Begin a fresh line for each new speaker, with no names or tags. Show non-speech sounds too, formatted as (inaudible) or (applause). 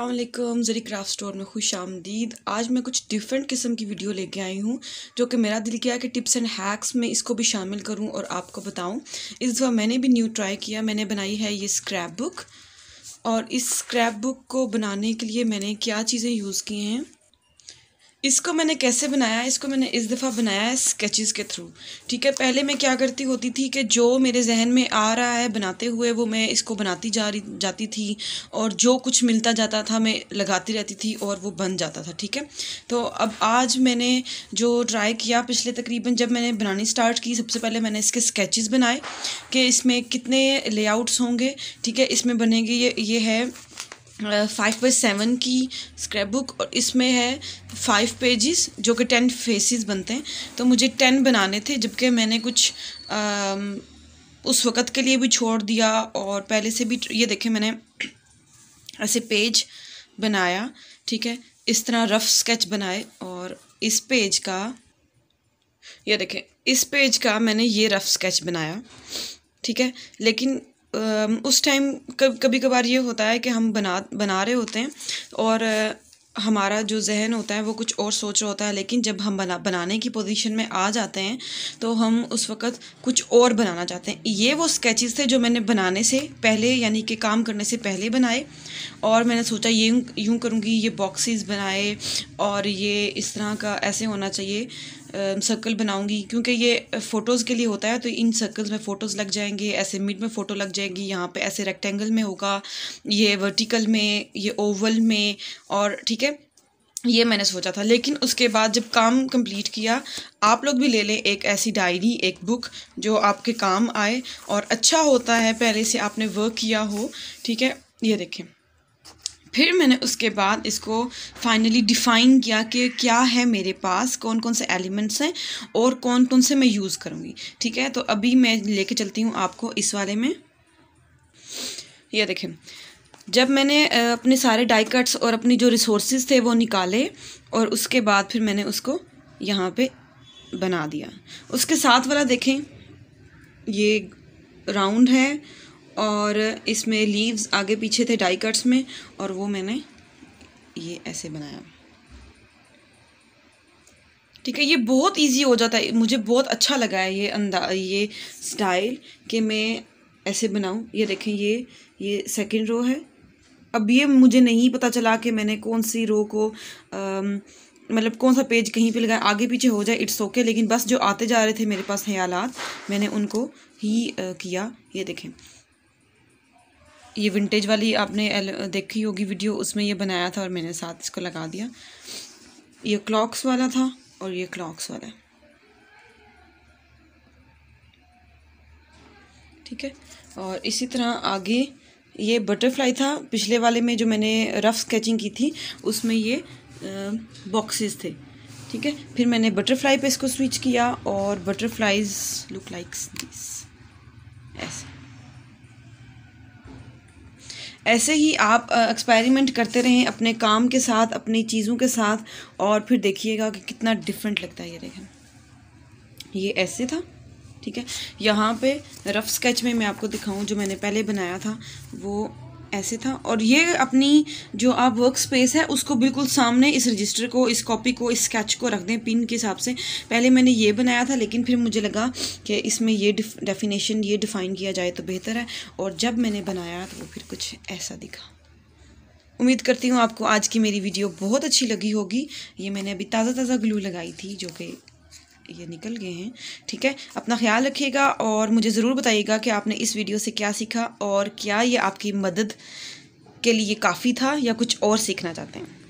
असलम जरी craft store में खुश आमदीद आज मैं कुछ डिफरेंट किस्म की वीडियो लेके आई हूँ जो कि मेरा दिल किया कि टिप्स एंड हैक्स में इसको भी शामिल करूँ और आपको बताऊँ इस दफ़ा मैंने भी न्यू ट्राई किया मैंने बनाई है ये स्क्रैप बुक और इस स्क्रैप बुक को बनाने के लिए मैंने क्या चीज़ें यूज़ की हैं इसको मैंने कैसे बनाया इसको मैंने इस दफ़ा बनाया है स्केचेस के थ्रू ठीक है पहले मैं क्या करती होती थी कि जो मेरे जहन में आ रहा है बनाते हुए वो मैं इसको बनाती जा रही जाती थी और जो कुछ मिलता जाता था मैं लगाती रहती थी और वो बन जाता था ठीक है तो अब आज मैंने जो ट्राई किया पिछले तकरीबन जब मैंने बनानी स्टार्ट की सबसे पहले मैंने इसके स्केचेस बनाए कि इसमें कितने लेआउट्स होंगे ठीक है इसमें बनेंगे ये ये है फाइव बाई सेवन की स्क्रैप बुक और इसमें है फाइव पेजेस जो कि टेन फेसेस बनते हैं तो मुझे टेन बनाने थे जबकि मैंने कुछ आ, उस वक़्त के लिए भी छोड़ दिया और पहले से भी ये देखें मैंने (clears throat) ऐसे पेज बनाया ठीक है इस तरह रफ स्केच बनाए और इस पेज का ये देखें इस पेज का मैंने ये रफ स्केच बनाया ठीक है लेकिन उस टाइम कभी कभार ये होता है कि हम बना बना रहे होते हैं और हमारा जो जहन होता है वो कुछ और सोच रहा होता है लेकिन जब हम बना बनाने की पोजीशन में आ जाते हैं तो हम उस वक्त कुछ और बनाना चाहते हैं ये वो स्केचेस थे जो मैंने बनाने से पहले यानी कि काम करने से पहले बनाए और मैंने सोचा ये यूँ करूँगी ये बॉक्सेस बनाए और ये इस तरह का ऐसे होना चाहिए सर्कल बनाऊंगी क्योंकि ये फ़ोटोज़ के लिए होता है तो इन सर्कल्स में फ़ोटोज़ लग जाएंगे ऐसे मिड में फ़ोटो लग जाएगी यहाँ पे ऐसे रेक्टेंगल में होगा ये वर्टिकल में ये ओवल में और ठीक है ये मैंने सोचा था लेकिन उसके बाद जब काम कंप्लीट किया आप लोग भी ले लें एक ऐसी डायरी एक बुक जो आपके काम आए और अच्छा होता है पहले से आपने वर्क किया हो ठीक है ये देखें फिर मैंने उसके बाद इसको फाइनली डिफ़ाइन किया कि क्या है मेरे पास कौन कौन से एलिमेंट्स हैं और कौन कौन से मैं यूज़ करूँगी ठीक है तो अभी मैं लेके चलती हूँ आपको इस वाले में ये देखें जब मैंने अपने सारे डाई कट्स और अपनी जो रिसोर्सेज थे वो निकाले और उसके बाद फिर मैंने उसको यहाँ पे बना दिया उसके साथ वाला देखें ये राउंड है और इसमें लीव्स आगे पीछे थे डाई कट्स में और वो मैंने ये ऐसे बनाया ठीक है ये बहुत इजी हो जाता है मुझे बहुत अच्छा लगा है ये अंदा ये स्टाइल कि मैं ऐसे बनाऊँ ये देखें ये ये सेकंड रो है अब ये मुझे नहीं पता चला कि मैंने कौन सी रो को मतलब कौन सा पेज कहीं पे लगाया आगे पीछे हो जाए इट्स ओके लेकिन बस जो आते जा रहे थे मेरे पास ख्याल मैंने उनको ही आ, किया ये देखें ये विंटेज वाली आपने देखी होगी वीडियो उसमें ये बनाया था और मैंने साथ इसको लगा दिया ये क्लॉक्स वाला था और ये क्लॉक्स वाला ठीक है और इसी तरह आगे ये बटरफ्लाई था पिछले वाले में जो मैंने रफ़ स्केचिंग की थी उसमें ये बॉक्सेस थे ठीक है फिर मैंने बटरफ्लाई पे इसको स्विच किया और बटरफ्लाईज लुक लाइक्स दिस ऐसे ऐसे ही आप एक्सपेरिमेंट करते रहें अपने काम के साथ अपनी चीज़ों के साथ और फिर देखिएगा कि कितना डिफरेंट लगता है ये देखें ये ऐसे था ठीक है यहाँ पे रफ़ स्केच में मैं आपको दिखाऊँ जो मैंने पहले बनाया था वो ऐसे था और ये अपनी जो आप वर्क स्पेस है उसको बिल्कुल सामने इस रजिस्टर को इस कॉपी को इस स्केच को रख दें पिन के हिसाब से पहले मैंने ये बनाया था लेकिन फिर मुझे लगा कि इसमें ये डेफिनेशन ये डिफ़ाइन किया जाए तो बेहतर है और जब मैंने बनाया तो वो फिर कुछ ऐसा दिखा उम्मीद करती हूँ आपको आज की मेरी वीडियो बहुत अच्छी लगी होगी ये मैंने अभी ताज़ा ताज़ा ग्लू लगाई थी जो कि ये निकल गए हैं ठीक है अपना ख्याल रखिएगा और मुझे ज़रूर बताइएगा कि आपने इस वीडियो से क्या सीखा और क्या ये आपकी मदद के लिए काफ़ी था या कुछ और सीखना चाहते हैं